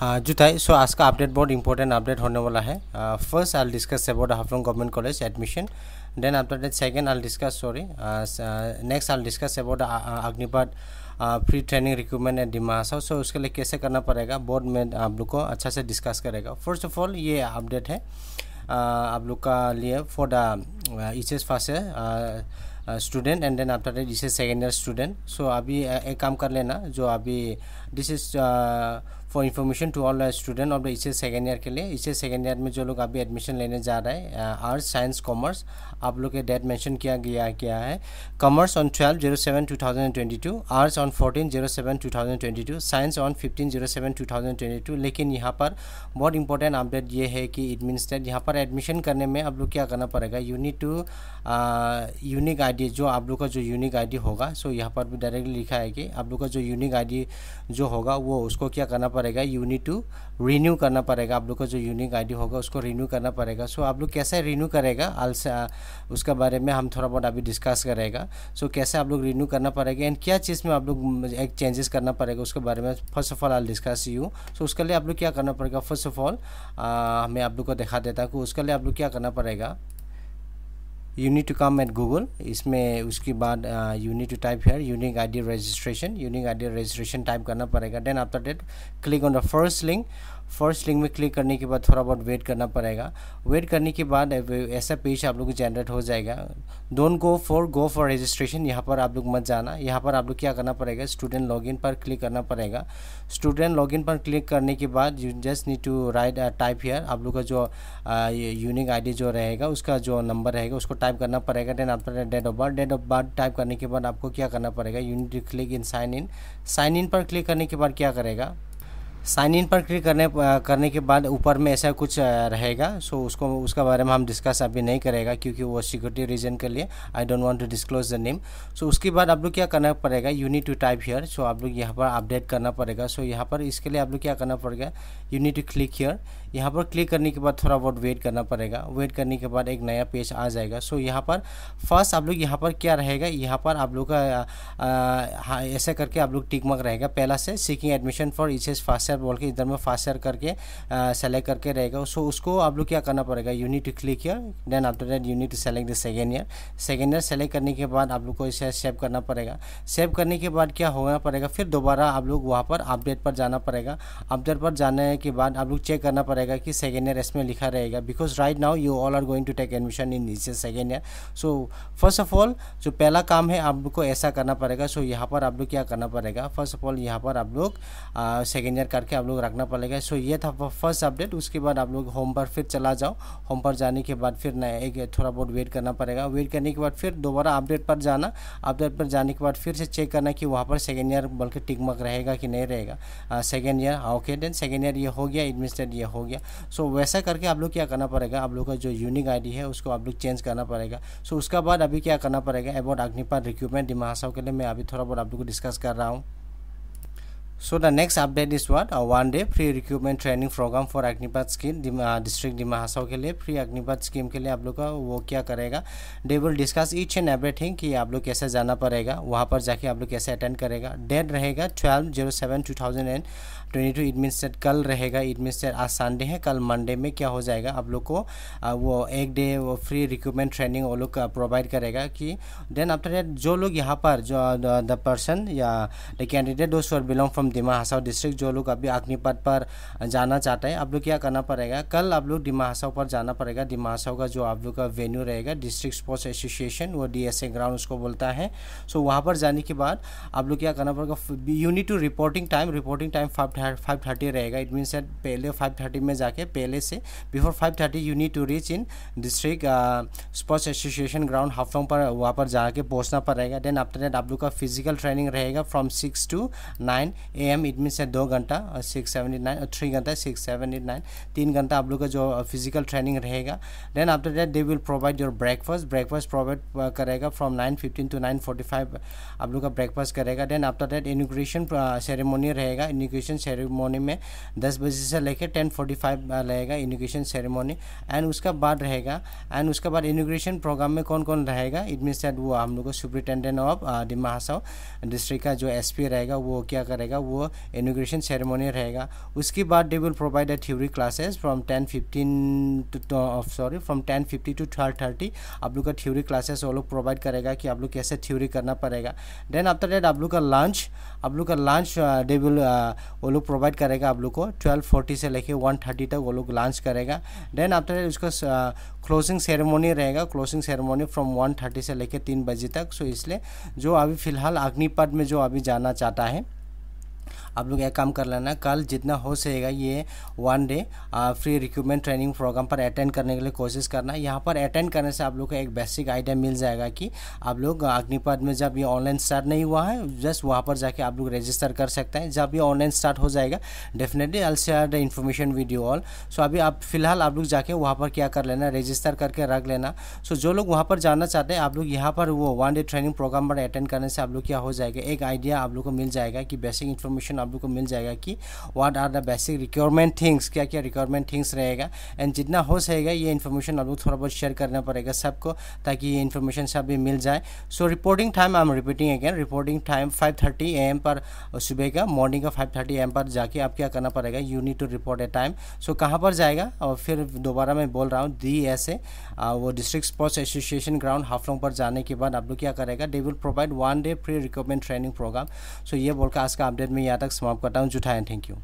हाँ, जो सो आज का अपडेट बहुत इंपॉर्टेंट अपडेट होने वाला है first I discuss about Haflong government college admission then after that second I discuss sorry next I discuss about discuss free training recruitment and demands so उसके लिए कैसे करना पड़ेगा बोर्ड में आप लोग को अच्छा से डिस्कस करेगा फर्स्ट ऑफ ऑल ये अपडेट है uh, आप लोग का लिए for the HS first student and then after this is second year student so अभी एक काम कर लेना जो अभी this is for information to all student of the HS second year के लिए इसे सेकेंड ईयर में जो लोग अभी एडमिशन लेने जा रहे हैं आर्ट्स साइंस कॉमर्स आप लोग के डेट मेंशन किया गया क्या है commerce on twelve zero seven two thousand twenty two arts on fourteen zero seven two thousand twenty two science on fifteen zero seven two thousand twenty two लेकिन यहाँ पर बहुत इंपॉर्टेंट अपडेट ये है कि इट मीन्स डेट यहाँ पर admission करने में आप लोग क्या करना पड़ेगा you need to unique I ID जो आप लोग का जो यूनिक आईडी होगा सो यहाँ पर भी डायरेक्टली लिखा है कि आप लोग का जो यूनिक आईडी जो होगा वो उसको क्या करना पड़ेगा यूनिट टू रिन्यू करना पड़ेगा आप लोग का जो यूनिक आईडी होगा उसको रिन्यू करना पड़ेगा सो आप लोग कैसे रिन्यू करेगा आलसा uh, उसके बारे में हम थोड़ा बहुत अभी डिस्कस करेगा सो कैसे आप लोग रिन्यू करना पड़ेगा एंड क्या चीज़ में आप लोग एक चेंजेस करना पड़ेगा उसके बारे में first of all I'll discuss you so उसके लिए आप लोग क्या करना पड़ेगा फर्स्ट ऑफ ऑल मैं आप लोग को दिखा देता हूँ उसके लिए आप लोग क्या करना पड़ेगा you need to come at Google इसमें उसके बाद you need to type here unique I D registration unique I D registration type करना पड़ेगा then after that click on the first link first link में क्लिक करने के बाद थोड़ा बहुत वेट करना पड़ेगा वेट करने के बाद ऐसा पेज आप लोग जनरेट हो जाएगा don't go for go for registration यहाँ पर आप लोग मत जाना यहाँ पर आप लोग क्या करना पड़ेगा स्टूडेंट लॉगिन पर क्लिक करना पड़ेगा स्टूडेंट लॉगिन पर क्लिक करने के बाद you just need to write type here आप लोग का जो यूनिक आई जो रहेगा उसका जो नंबर रहेगा उसको टाइप करना पड़ेगा देन आप date of birth date of birth type करने के बाद आपको क्या करना पड़ेगा you need click in sign in sign in पर क्लिक करने के बाद क्या करेगा साइन इन पर क्लिक करने करने के बाद ऊपर में ऐसा कुछ रहेगा सो उसको उसका बारे में हम डिस्कस अभी नहीं करेगा क्योंकि वो सिक्योरिटी रीजन के लिए I don't want to disclose the name so उसके बाद आप लोग क्या करना पड़ेगा you need to type here so आप लोग यहाँ पर अपडेट करना पड़ेगा सो so, यहाँ पर इसके लिए आप लोग क्या करना पड़ेगा you need to click here यहाँ पर क्लिक करने के बाद थोड़ा बहुत वेट करना पड़ेगा वेट करने के बाद एक नया पेज आ जाएगा सो so, यहाँ पर फर्स्ट आप लोग यहाँ पर क्या रहेगा यहाँ पर आप लोग का हाँ, ऐसा करके आप लोग टिकमक रहेगा पहला से seeking admission for each as fast faster बोल के इधर में फास्टर करके सेलेक्ट करके रहेगा सो उसको आप लोग क्या करना पड़ेगा you need to click here then after that you need to select the second year second year select करने के बाद आप लोग को इसे सेव करना पड़ेगा सेव करने के बाद क्या होना पड़ेगा फिर दोबारा आप लोग वहाँ पर अपडेट पर जाना पड़ेगा अपडेट पर जाने के बाद आप लोग चेक करना पड़ेगा कि सेकेंड ईयर इसमें लिखा रहेगा because right now you all are going to take admission in this second year so first of all जो पहला काम है आप लोग को ऐसा करना पड़ेगा सो so, यहाँ पर आप लोग क्या करना पड़ेगा फर्स्ट ऑफ ऑल यहाँ पर आप लोग सेकेंड ईयर का करके आप लोग रखना पड़ेगा सो ये था फर्स्ट अपडेट उसके बाद आप लोग होम पर फिर चला जाओ होम पर जाने के बाद फिर नया एक थोड़ा बहुत वेट करना पड़ेगा वेट करने के बाद फिर दोबारा अपडेट पर जाना अपडेट पर जाने के बाद फिर से चेक करना कि वहाँ पर सेकेंड ईयर बल्कि टिकमक रहेगा कि नहीं रहेगा second year okay then second year ये हो गया एडमिनिस्ट्रेट ये हो गया सो so, वैसा करके आप लोग क्या करना पड़ेगा आप लोग का जो यूनिक आई है उसको आप लोग चेंज करना पड़ेगा सो so, उसका बाद अभी क्या करना पड़ेगा अबाउट अग्निपाल रिक्यूटमेंट डिमासाव के लिए मैं अभी थोड़ा बहुत आप लोग को डिस्कस कर रहा हूँ So the next update is what? A one day free recruitment training program for Agnipath scheme district Dima Hasao के लिए फ्री अग्निपथ स्कीम के लिए आप लोग का वो क्या करेगा they will discuss each and thing कि आप लोग कैसे जाना पड़ेगा वहाँ पर जाके आप लोग कैसे अटेंड करेगा डेट रहेगा twelve zero seven two thousand and twenty two it mean that कल रहेगा इट मीन सेट आज संडे है कल मंडे में क्या हो जाएगा आप लोग को uh, वो एक डे वो फ्री रिक्रूटमेंट ट्रेनिंग वो लोग प्रोवाइड करेगा कि देन आफ्टर डेट जो लोग यहाँ पर जो द uh, पर्सन या द कैंडिडेट दोस्त belong from from Dima Hasao district जो लोग अभी अग्निपथ पर जाना चाहते हैं आप लोग क्या करना पड़ेगा कल आप लोग डिमा हासाव पर जाना पड़ेगा डिमा हासाव का जो आप लोग का वेन्यू रहेगा डिस्ट्रिक्ट स्पोर्ट्स एसोसिएशन वो डी ग्राउंड उसको बोलता है सो वहाँ पर जाने के बाद आप लोग क्या करना पड़ेगा you need to reporting time reporting time five five thirty रहेगा इट मीन्स पहले फाइव थर्टी में जाके पहले से before five thirty you need to reach in district sports association ground half Haflong पर वहाँ पर जाके पहुँचना पड़ेगा देन आफ्टर दैट आप लोग का फिजिकल ट्रेनिंग रहेगा from six to nine A M it means है दो घंटा और सिक्स सेवन एट नाइन और थ्री घंटा सिक्स सेवन एट नाइन तीन घंटा आप लोग का जो फिजिकल ट्रेनिंग रहेगा then after that they will provide your breakfast breakfast provide करेगा from nine fifteen to nine forty five आप लोग का ब्रेकफास्ट करेगा then after that inauguration ceremony रहेगा इनिग्रेशन सेरेमोनी में दस बजे से लेकर टेन फोर्टी फाइव रहेगा इनिग्रेशन सेरेमोनी एंड उसका बाद रहेगा एंड उसके बाद इनिग्रेशन प्रोग्राम में कौन कौन रहेगा इट मीन्स दैट वो हम लोग को superintendent of Dima Hasao district का जो एस रहेगा वो क्या करेगा वो इनोग्रेशन सेरेमोनी रहेगा उसके बाद they will provide a theory classes from ten fifteen to sorry from ten fifty to twelve thirty आप लोग का थ्योरी क्लासेस वो लोग प्रोवाइड करेगा कि आप लोग कैसे थ्योरी करना पड़ेगा देन आफ्टर डेट आप लोग का लंच आप लोग का लंच दे विल वो लोग प्रोवाइड करेगा आप लोग को ट्वेल्व फोर्टी से लेके वन थर्टी तक वो लोग लंच करेगा देन आफ्टर डेट उसका क्लोजिंग uh, सेरेमोनी रहेगा closing ceremony from one thirty से लेके तीन बजे तक सो so इसलिए जो अभी फ़िलहाल अग्निपथ में जो अभी जाना चाहता है आप लोग एक काम कर लेना कल जितना हो सकेगा ये one day free recruitment training program पर अटेंड करने के लिए कोशिश करना यहाँ पर अटेंड करने से आप लोग को एक बेसिक आइडिया मिल जाएगा कि आप लोग अग्निपथ में जब ये ऑनलाइन स्टार्ट नहीं हुआ है जस्ट वहाँ पर जाके आप लोग रजिस्टर कर सकते हैं जब ये ऑनलाइन स्टार्ट हो जाएगा definitely I'll share the information video also अभी आप फिलहाल आप लोग जाके वहाँ पर क्या कर लेना रजिस्टर करके रख लेना सो so, जो लोग वहाँ पर जाना चाहते हैं आप लोग यहाँ पर वो वन डे ट्रेनिंग प्रोग्राम पर अटेंड करने से आप लोग क्या हो जाएगा एक आइडिया आप लोग को मिल जाएगा कि बेसिक इन्फॉर्मेशन आप लोग को मिल जाएगा कि what are the basic requirement things क्या क्या रिक्वायरमेंट थिंग्स रहेगा एंड जितना हो सकेगा ये इन्फॉर्मेशन आप लोग थोड़ा बहुत शेयर करना पड़ेगा सबको ताकि ये इन्फॉर्मेशन सब भी मिल जाए so reporting time I am repeating again reporting time five thirty A M पर सुबह का मॉर्निंग का फाइव थर्टी एम पर जाके आप क्या करना पड़ेगा you need to report a time so कहाँ पर जाएगा और फिर दोबारा मैं बोल रहा हूँ डी एस ए वो district sports association ground Haflong पर जाने के बाद आप लोग क्या करेगा they will provide one day free requirement training program so ये बोलकर आज का अपडेट में याद तक समाप्त करता हूँ जुठाएँ थैंक यू